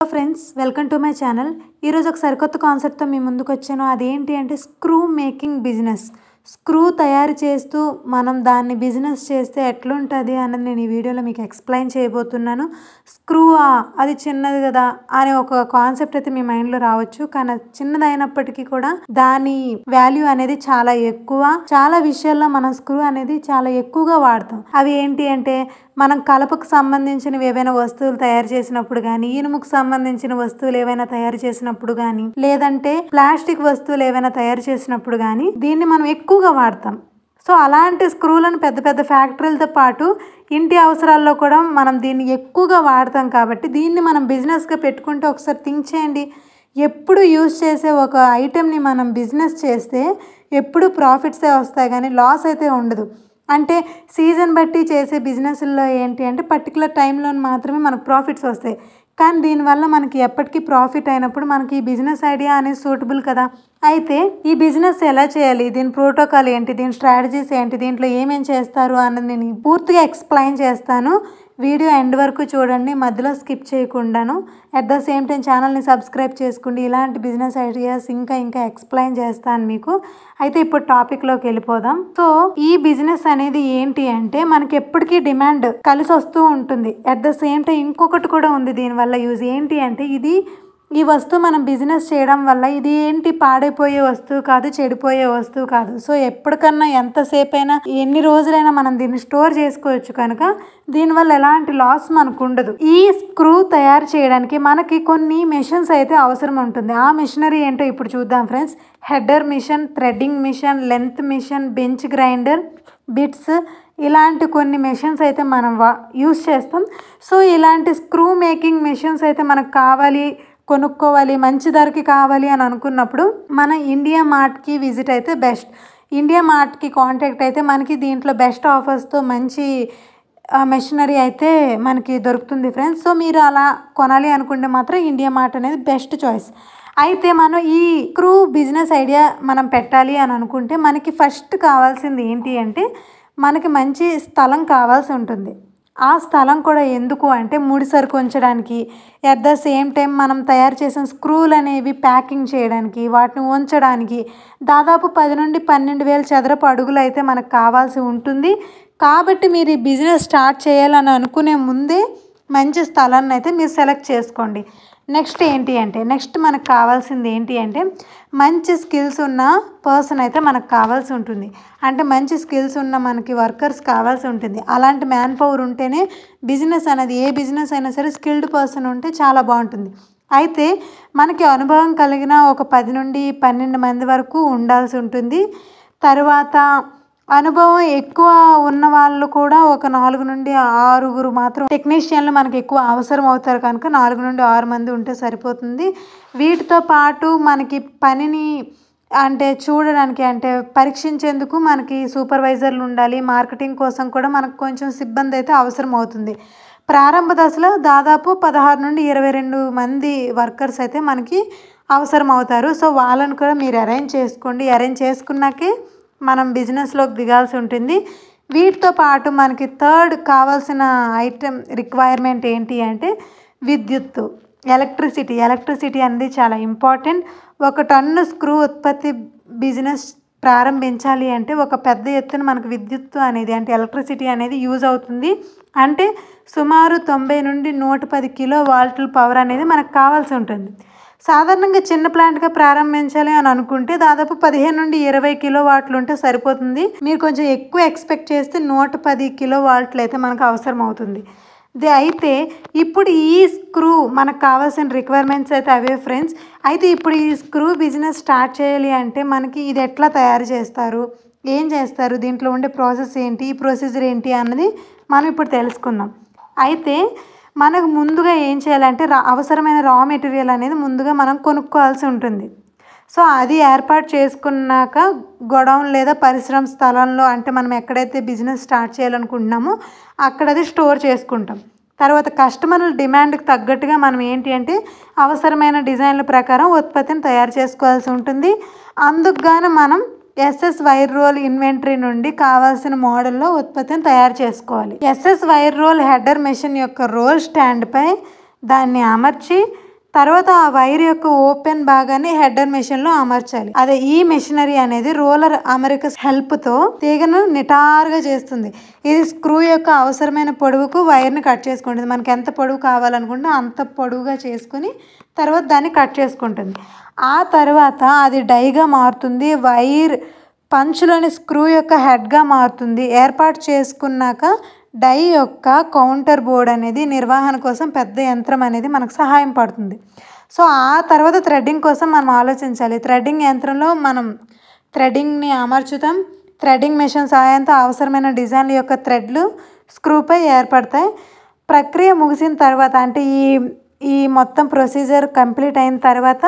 hello friends welcome to my channel ఈరోజు ఒక సరికొత్త కాన్సెప్ట్తో మీ ముందుకు వచ్చాను అదేంటి అంటే స్క్రూ మేకింగ్ బిజినెస్ స్క్రూ తయారు చేస్తూ మనం దాన్ని బిజినెస్ చేస్తే ఎట్లుంటుంది అన్నది నేను ఈ వీడియోలో మీకు ఎక్స్ప్లెయిన్ చేయబోతున్నాను స్క్రూ అది చిన్నది కదా అనే ఒక కాన్సెప్ట్ అయితే మీ మైండ్లో రావచ్చు కానీ అది చిన్నదైనప్పటికీ కూడా దాని వాల్యూ అనేది చాలా ఎక్కువ చాలా విషయాల్లో మనం స్క్రూ అనేది చాలా ఎక్కువగా వాడతాం అవి ఏంటి అంటే మనం కలపకు సంబంధించినవి ఏవైనా వస్తువులు తయారు చేసినప్పుడు కానీ ఇనుముకు సంబంధించిన వస్తువులు ఏవైనా తయారు చేసినప్పుడు కానీ లేదంటే ప్లాస్టిక్ వస్తువులు ఏవైనా తయారు చేసినప్పుడు కానీ దీన్ని మనం ఎక్కువగా వాడతాం సో అలాంటి స్క్రూలను పెద్ద పెద్ద ఫ్యాక్టరీలతో పాటు ఇంటి అవసరాల్లో కూడా మనం దీన్ని ఎక్కువగా వాడతాం కాబట్టి దీన్ని మనం బిజినెస్గా పెట్టుకుంటే ఒకసారి థింక్ చేయండి ఎప్పుడు యూజ్ చేసే ఒక ఐటెంని మనం బిజినెస్ చేస్తే ఎప్పుడు ప్రాఫిట్సే వస్తాయి కానీ లాస్ అయితే ఉండదు అంటే సీజన్ బట్టి చేసే బిజినెస్లో ఏంటి అంటే పర్టికులర్ టైంలో మాత్రమే మనకు ప్రాఫిట్స్ వస్తాయి కానీ దీనివల్ల మనకి ఎప్పటికీ ప్రాఫిట్ అయినప్పుడు మనకి ఈ బిజినెస్ ఐడియా అనేది సూటబుల్ కదా అయితే ఈ బిజినెస్ ఎలా చేయాలి దీని ప్రోటోకాల్ ఏంటి దీని స్ట్రాటజీస్ ఏంటి దీంట్లో ఏమేం చేస్తారు అన్నది నేను పూర్తిగా ఎక్స్ప్లెయిన్ చేస్తాను వీడియో ఎండ్ వరకు చూడండి మధ్యలో స్కిప్ చేయకుండాను అట్ ద సేమ్ టైం ఛానల్ని సబ్స్క్రైబ్ చేసుకోండి ఇలాంటి బిజినెస్ ఐడియాస్ ఇంకా ఇంకా ఎక్స్ప్లెయిన్ చేస్తాను మీకు అయితే ఇప్పుడు టాపిక్లోకి వెళ్ళిపోదాం సో ఈ బిజినెస్ అనేది ఏంటి అంటే మనకి ఎప్పటికీ డిమాండ్ కలిసి వస్తూ ఉంటుంది అట్ ద సేమ్ టైం ఇంకొకటి కూడా ఉంది దీనివల్ల యూజ్ ఏంటి అంటే ఇది ఈ వస్తువు మనం బిజినెస్ చేయడం వల్ల ఇది ఏంటి పాడైపోయే వస్తువు కాదు చెడిపోయే వస్తువు కాదు సో ఎప్పటికన్నా ఎంతసేపు అయినా ఎన్ని రోజులైనా మనం దీన్ని స్టోర్ చేసుకోవచ్చు కనుక దీనివల్ల ఎలాంటి లాస్ మనకు ఉండదు ఈ స్క్రూ తయారు చేయడానికి మనకి కొన్ని మెషిన్స్ అయితే అవసరం ఉంటుంది ఆ మిషనరీ ఏంటో ఇప్పుడు చూద్దాం friends header machine threading machine length machine bench grinder bits ఇలాంటి కొన్ని మెషిన్స్ అయితే మనం వా యూస్ చేస్తాం సో ఇలాంటి స్క్రూ మేకింగ్ మెషిన్స్ అయితే మనకు కావాలి కొనుక్కోవాలి మంచి ధరకి కావాలి అని అనుకున్నప్పుడు మన ఇండియా మార్ట్కి విజిట్ అయితే బెస్ట్ ఇండియా మార్ట్కి కాంటాక్ట్ అయితే మనకి దీంట్లో బెస్ట్ ఆఫర్స్తో మంచి మెషినరీ అయితే మనకి దొరుకుతుంది ఫ్రెండ్స్ సో మీరు అలా కొనాలి అనుకుంటే మాత్రం ఇండియా మార్ట్ అనేది బెస్ట్ చాయిస్ అయితే మనం ఈ క్రూ బిజినెస్ ఐడియా మనం పెట్టాలి అని అనుకుంటే మనకి ఫస్ట్ కావాల్సింది ఏంటి అంటే మనకి మంచి స్థలం కావాల్సి ఉంటుంది ఆ స్థలం కూడా ఎందుకు అంటే ముడి సరుకు ఉంచడానికి అట్ ద సేమ్ టైం మనం తయారు చేసిన స్క్రూలు అనేవి ప్యాకింగ్ చేయడానికి వాటిని ఉంచడానికి దాదాపు పది నుండి పన్నెండు వేల చదరపు అడుగులు అయితే మనకు కావాల్సి ఉంటుంది కాబట్టి మీరు ఈ బిజినెస్ స్టార్ట్ చేయాలని అనుకునే ముందే మంచి స్థలాన్ని అయితే మీరు సెలెక్ట్ చేసుకోండి నెక్స్ట్ ఏంటి అంటే నెక్స్ట్ మనకు కావాల్సింది ఏంటి అంటే మంచి స్కిల్స్ ఉన్న పర్సన్ అయితే మనకు కావాల్సి ఉంటుంది అంటే మంచి స్కిల్స్ ఉన్న మనకి వర్కర్స్ కావాల్సి ఉంటుంది అలాంటి మ్యాన్ పవర్ ఉంటేనే బిజినెస్ అనేది ఏ బిజినెస్ అయినా సరే స్కిల్డ్ పర్సన్ ఉంటే చాలా బాగుంటుంది అయితే మనకి అనుభవం కలిగిన ఒక పది నుండి పన్నెండు మంది వరకు ఉండాల్సి ఉంటుంది తర్వాత అనుభవం ఎక్కువ ఉన్న వాళ్ళు కూడా ఒక నాలుగు నుండి ఆరుగురు మాత్రం టెక్నీషియన్లు మనకు ఎక్కువ అవసరం అవుతారు కనుక నాలుగు నుండి ఆరు మంది ఉంటే సరిపోతుంది వీటితో పాటు మనకి పనిని అంటే చూడడానికి అంటే పరీక్షించేందుకు మనకి సూపర్వైజర్లు ఉండాలి మార్కెటింగ్ కోసం కూడా మనకు కొంచెం సిబ్బంది అయితే అవసరం అవుతుంది ప్రారంభ దశలో దాదాపు పదహారు నుండి ఇరవై రెండు మంది వర్కర్స్ అయితే మనకి అవసరం అవుతారు సో వాళ్ళని కూడా మీరు అరేంజ్ చేసుకోండి అరేంజ్ చేసుకున్నాకే మనం బిజినెస్లోకి దిగాల్సి ఉంటుంది వీటితో పాటు మనకి థర్డ్ కావాల్సిన ఐటెం రిక్వైర్మెంట్ ఏంటి అంటే విద్యుత్తు ఎలక్ట్రిసిటీ ఎలక్ట్రిసిటీ అనేది చాలా ఇంపార్టెంట్ ఒక టన్ను స్క్రూ ఉత్పత్తి బిజినెస్ ప్రారంభించాలి అంటే ఒక పెద్ద ఎత్తున మనకు విద్యుత్తు అనేది అంటే ఎలక్ట్రిసిటీ అనేది యూజ్ అవుతుంది అంటే సుమారు తొంభై నుండి నూట పది కిలో వాల్ట్ల పవర్ అనేది మనకు కావాల్సి ఉంటుంది సాధారణంగా చిన్న ప్లాంట్గా ప్రారంభించాలి అని అనుకుంటే దాదాపు పదిహేను నుండి ఇరవై కిలో వాట్లు ఉంటే సరిపోతుంది మీరు కొంచెం ఎక్కువ ఎక్స్పెక్ట్ చేస్తే నూట పది కిలో వాట్లు అయితే మనకు అవసరం అవుతుంది ఇది అయితే ఇప్పుడు ఈ స్క్రూ మనకు కావాల్సిన రిక్వైర్మెంట్స్ అయితే అవే ఫ్రెండ్స్ అయితే ఇప్పుడు ఈ స్క్రూ బిజినెస్ స్టార్ట్ చేయాలి అంటే మనకి ఇది ఎట్లా తయారు చేస్తారు ఏం చేస్తారు దీంట్లో ఉండే ప్రాసెస్ ఏంటి ఈ ప్రొసీజర్ ఏంటి అన్నది మనం ఇప్పుడు తెలుసుకుందాం అయితే మనకు ముందుగా ఏం చేయాలంటే రా అవసరమైన రా మెటీరియల్ అనేది ముందుగా మనం కొనుక్కోవాల్సి ఉంటుంది సో అది ఏర్పాటు చేసుకున్నాక గొడౌన్ లేదా పరిశ్రమ స్థలంలో అంటే మనం ఎక్కడైతే బిజినెస్ స్టార్ట్ చేయాలనుకుంటున్నామో అక్కడ అది స్టోర్ చేసుకుంటాం తర్వాత కస్టమర్ల డిమాండ్కి తగ్గట్టుగా మనం ఏంటి అంటే అవసరమైన డిజైన్ల ప్రకారం ఉత్పత్తిని తయారు చేసుకోవాల్సి ఉంటుంది అందుకు మనం ఎస్ఎస్ వైర్ రోల్ ఇన్వెంటరీ నుండి కావాల్సిన మోడల్లో ఉత్పత్తిని తయారు చేసుకోవాలి SS wire roll header machine యొక్క రోల్ స్టాండ్పై దాన్ని అమర్చి తర్వాత ఆ వైర్ యొక్క ఓపెన్ భాగాన్ని హెడ్డర్ మెషిన్ లో అమర్చాలి అదే ఈ మెషినరీ అనేది రోలర్ అమెరిక హెల్ప్ తో తీగను నిటారుగా చేస్తుంది ఇది స్క్రూ యొక్క అవసరమైన పొడవుకు వైర్ని కట్ చేసుకుంటుంది మనకి ఎంత పొడవు కావాలనుకుంటే అంత పొడవుగా చేసుకుని తర్వాత దాన్ని కట్ చేసుకుంటుంది ఆ తర్వాత అది డైగా మారుతుంది వైర్ పంచులోని స్క్రూ యొక్క హెడ్గా మారుతుంది ఏర్పాటు చేసుకున్నాక డై యొక్క కౌంటర్ బోర్డ్ అనేది నిర్వహణ కోసం పెద్ద యంత్రం అనేది మనకు సహాయం పడుతుంది సో ఆ తర్వాత థ్రెడ్డింగ్ కోసం మనం ఆలోచించాలి థ్రెడ్డింగ్ యంత్రంలో మనం థ్రెడ్డింగ్ని అమర్చుతాం థ్రెడ్డింగ్ మెషిన్ సహాయంతో అవసరమైన డిజైన్ల యొక్క థ్రెడ్లు స్క్రూపై ఏర్పడతాయి ప్రక్రియ ముగిసిన తర్వాత అంటే ఈ ఈ మొత్తం ప్రొసీజర్ కంప్లీట్ అయిన తర్వాత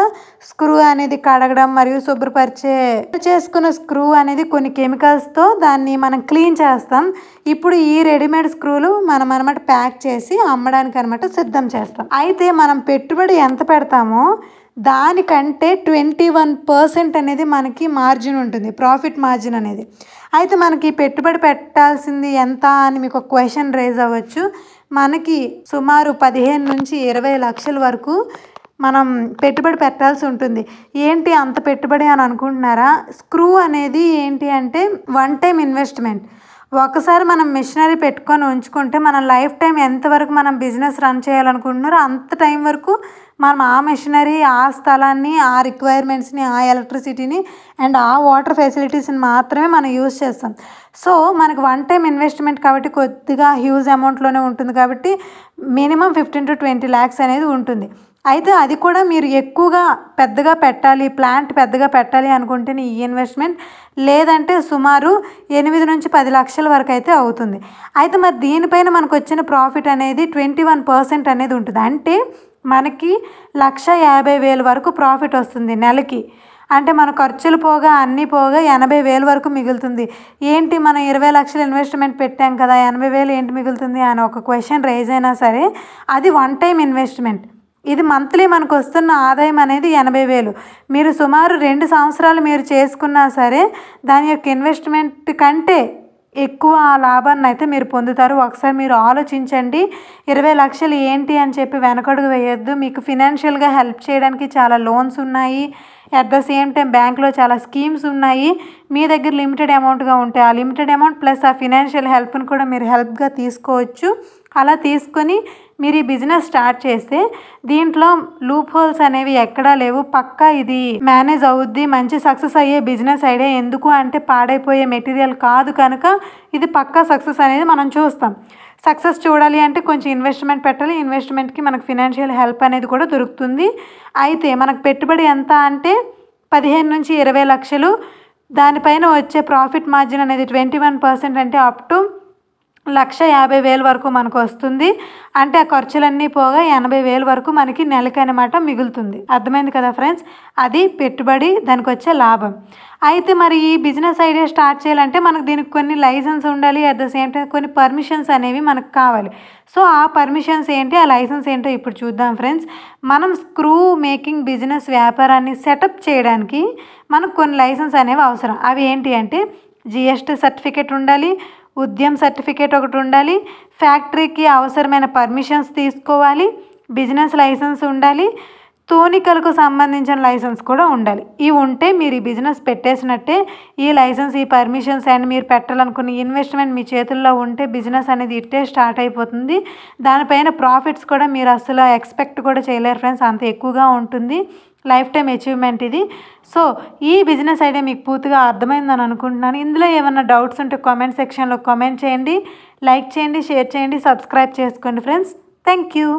స్క్రూ అనేది కడగడం మరియు శుభ్రపరిచే చేసుకున్న స్క్రూ అనేది కొన్ని కెమికల్స్తో దాన్ని మనం క్లీన్ చేస్తాం ఇప్పుడు ఈ రెడీమేడ్ స్క్రూలు మనం అనమాట ప్యాక్ చేసి అమ్మడానికి అనమాట సిద్ధం చేస్తాం అయితే మనం పెట్టుబడి ఎంత పెడతామో దానికంటే ట్వంటీ వన్ పర్సెంట్ అనేది మనకి మార్జిన్ ఉంటుంది ప్రాఫిట్ మార్జిన్ అనేది అయితే మనకి పెట్టుబడి పెట్టాల్సింది ఎంత అని మీకు ఒక క్వశ్చన్ రేజ్ అవ్వచ్చు మనకి సుమారు పదిహేను నుంచి ఇరవై లక్షల వరకు మనం పెట్టుబడి పెట్టాల్సి ఉంటుంది ఏంటి అంత పెట్టుబడి అని అనుకుంటున్నారా స్క్రూ అనేది ఏంటి అంటే వన్ టైం ఇన్వెస్ట్మెంట్ ఒకసారి మనం మిషనరీ పెట్టుకొని ఉంచుకుంటే మన లైఫ్ టైం ఎంతవరకు మనం బిజినెస్ రన్ చేయాలనుకుంటున్నారో అంత టైం వరకు మనం ఆ మిషనరీ ఆ స్థలాన్ని ఆ రిక్వైర్మెంట్స్ని ఆ ఎలక్ట్రిసిటీని అండ్ ఆ వాటర్ ఫెసిలిటీస్ని మాత్రమే మనం యూజ్ చేస్తాం సో మనకు వన్ టైం ఇన్వెస్ట్మెంట్ కాబట్టి కొద్దిగా హ్యూజ్ అమౌంట్లోనే ఉంటుంది కాబట్టి minimum fifteen to twenty lakhs అనేది ఉంటుంది అయితే అది కూడా మీరు ఎక్కువగా పెద్దగా పెట్టాలి ప్లాంట్ పెద్దగా పెట్టాలి అనుకుంటేనే ఈ ఇన్వెస్ట్మెంట్ లేదంటే సుమారు ఎనిమిది నుంచి పది లక్షల వరకు అయితే అవుతుంది అయితే మరి దీనిపైన మనకు వచ్చిన ప్రాఫిట్ అనేది ట్వంటీ వన్ పర్సెంట్ అనేది ఉంటుంది అంటే మనకి లక్ష యాభై వేల వరకు ప్రాఫిట్ వస్తుంది నెలకి అంటే మన ఖర్చులు పోగా అన్నీ పోగా ఎనభై వేల వరకు మిగులుతుంది ఏంటి మనం ఇరవై లక్షలు ఇన్వెస్ట్మెంట్ పెట్టాం కదా ఎనభై వేలు ఏంటి మిగులుతుంది అని ఒక క్వశ్చన్ రైజ్ అయినా సరే అది వన్ టైం ఇన్వెస్ట్మెంట్ ఇది మంత్లీ మనకు వస్తున్న ఆదాయం అనేది ఎనభై వేలు మీరు సుమారు రెండు సంవత్సరాలు మీరు చేసుకున్నా సరే దాని యొక్క ఇన్వెస్ట్మెంట్ కంటే ఎక్కువ లాభాన్ని అయితే మీరు పొందుతారు ఒకసారి మీరు ఆలోచించండి ఇరవై లక్షలు ఏంటి అని చెప్పి వెనకడుగు వేయొద్దు మీకు ఫినాన్షియల్గా హెల్ప్ చేయడానికి చాలా లోన్స్ ఉన్నాయి అట్ ద సేమ్ టైం బ్యాంక్లో చాలా స్కీమ్స్ ఉన్నాయి మీ దగ్గర లిమిటెడ్ అమౌంట్గా ఉంటే ఆ లిమిటెడ్ అమౌంట్ ప్లస్ ఆ ఫినాన్షియల్ హెల్ప్ను కూడా మీరు హెల్ప్గా తీసుకోవచ్చు అలా తీసుకొని మీరు ఈ బిజినెస్ స్టార్ట్ చేస్తే దీంట్లో లూప్ హోల్స్ అనేవి ఎక్కడా లేవు పక్కా ఇది మేనేజ్ అవుద్ది మంచి సక్సెస్ అయ్యే బిజినెస్ ఐడియా ఎందుకు అంటే పాడైపోయే మెటీరియల్ కాదు కనుక ఇది పక్కా సక్సెస్ అనేది మనం చూస్తాం సక్సెస్ చూడాలి అంటే కొంచెం ఇన్వెస్ట్మెంట్ పెట్టాలి ఇన్వెస్ట్మెంట్కి మనకు ఫినాన్షియల్ హెల్ప్ అనేది కూడా దొరుకుతుంది అయితే మనకు పెట్టుబడి ఎంత అంటే పదిహేను నుంచి ఇరవై లక్షలు దానిపైన వచ్చే ప్రాఫిట్ మార్జిన్ అనేది ట్వంటీ వన్ పర్సెంట్ అంటే అప్ టు లక్ష యాభై వేలు వరకు మనకు వస్తుంది అంటే ఆ ఖర్చులన్నీ పోగా ఎనభై వేలు వరకు మనకి నెలకి అనమాట మిగులుతుంది అర్థమైంది కదా ఫ్రెండ్స్ అది పెట్టుబడి దానికి వచ్చే లాభం అయితే మరి ఈ బిజినెస్ ఐడియా స్టార్ట్ చేయాలంటే మనకు దీనికి కొన్ని లైసెన్స్ ఉండాలి అట్ ద సేమ్ టైం కొన్ని పర్మిషన్స్ అనేవి మనకు కావాలి సో ఆ పర్మిషన్స్ ఏంటి ఆ లైసెన్స్ ఏంటో ఇప్పుడు చూద్దాం ఫ్రెండ్స్ మనం స్క్రూ మేకింగ్ బిజినెస్ వ్యాపారాన్ని సెటప్ చేయడానికి మనకు కొన్ని లైసెన్స్ అనేవి అవసరం అవి ఏంటి అంటే జిఎస్టీ సర్టిఫికేట్ ఉండాలి ఉద్యమ సర్టిఫికేట్ ఒకటి ఉండాలి ఫ్యాక్టరీకి అవసరమైన పర్మిషన్స్ తీసుకోవాలి బిజినెస్ లైసెన్స్ ఉండాలి తూనికలకు సంబంధించిన లైసెన్స్ కూడా ఉండాలి ఇవి ఉంటే మీరు ఈ బిజినెస్ పెట్టేసినట్టే ఈ లైసెన్స్ ఈ పర్మిషన్స్ అండ్ మీరు పెట్టాలనుకునే ఇన్వెస్ట్మెంట్ మీ చేతుల్లో ఉంటే బిజినెస్ అనేది ఇట్టే స్టార్ట్ అయిపోతుంది దానిపైన ప్రాఫిట్స్ కూడా మీరు అసలు ఎక్స్పెక్ట్ కూడా చేయలేరు ఫ్రెండ్స్ అంత ఎక్కువగా ఉంటుంది లైఫ్ టైం అచీవ్మెంట్ ఇది సో ఈ బిజినెస్ ఐడియా మీకు పూర్తిగా అర్థమైందని అనుకుంటున్నాను ఇందులో ఏమైనా డౌట్స్ ఉంటే కామెంట్ సెక్షన్లో కామెంట్ చేయండి లైక్ చేయండి షేర్ చేయండి సబ్స్క్రైబ్ చేసుకోండి ఫ్రెండ్స్ థ్యాంక్ యూ